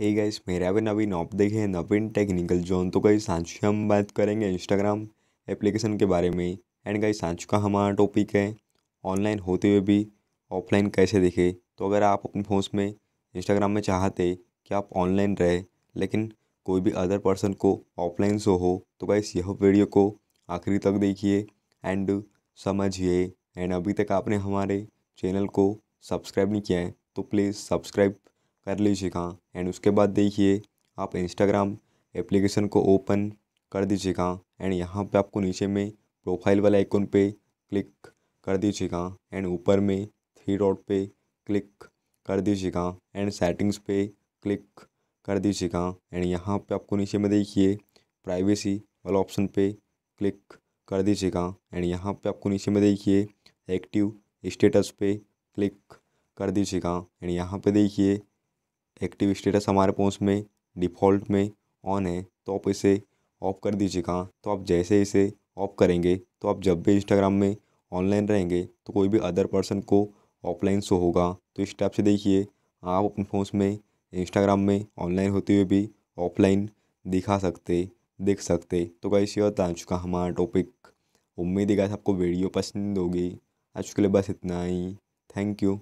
hey guys मेरा भी नवीन ऑप देखें नवीन टेक्निकल जोन तो गाइस आज हम बात करेंगे इंस्टाग्राम एप्लीकेशन के बारे में एंड गाइस सांच का हमारा टॉपिक है ऑनलाइन होते हुए भी ऑफलाइन कैसे दिखे तो अगर आप अपने फोन में इंस्टाग्राम में चाहते कि आप ऑनलाइन रहे लेकिन कोई भी अदर पर्सन को ऑफलाइन शो हो तो गाइस यह वीडियो को आखिरी तक देखिए एंड समझिए एंड अभी तक आपने हमारे चैनल को सब्सक्राइब नहीं किया है तो प्लीज़ सब्सक्राइब कर लीजिएगा एंड उसके बाद देखिए आप इंस्टाग्राम एप्लीकेशन को ओपन कर दीजिएगा एंड यहाँ पे आपको नीचे में प्रोफाइल वाले आइकन पे क्लिक कर दीजिएगा एंड ऊपर में थ्री डॉट पे क्लिक कर दीजिएगा एंड सेटिंग्स पे क्लिक कर दीजिएगा एंड यहाँ पे आपको नीचे में देखिए प्राइवेसी वाला ऑप्शन पे क्लिक कर दीजिएगा एंड यहाँ पे आपको नीचे में देखिए एक्टिव स्टेटस पे क्लिक कर दीजिएगा एंड यहाँ पे देखिए एक्टिव स्टेटस हमारे फ़ोन में डिफ़ॉल्ट में ऑन है तो आप इसे ऑफ़ कर दीजिएगा तो आप जैसे इसे ऑफ़ करेंगे तो आप जब भी इंस्टाग्राम में ऑनलाइन रहेंगे तो कोई भी अदर पर्सन को ऑफलाइन शो होगा तो इस टाइप से देखिए आप अपने फ़ोन में इंस्टाग्राम में ऑनलाइन होते हुए भी ऑफलाइन दिखा सकते देख सकते तो गाइस ये आ चुका हमारा टॉपिक उम्मीद है गाइस आपको वीडियो पसंद होगी आज के लिए बस इतना ही थैंक यू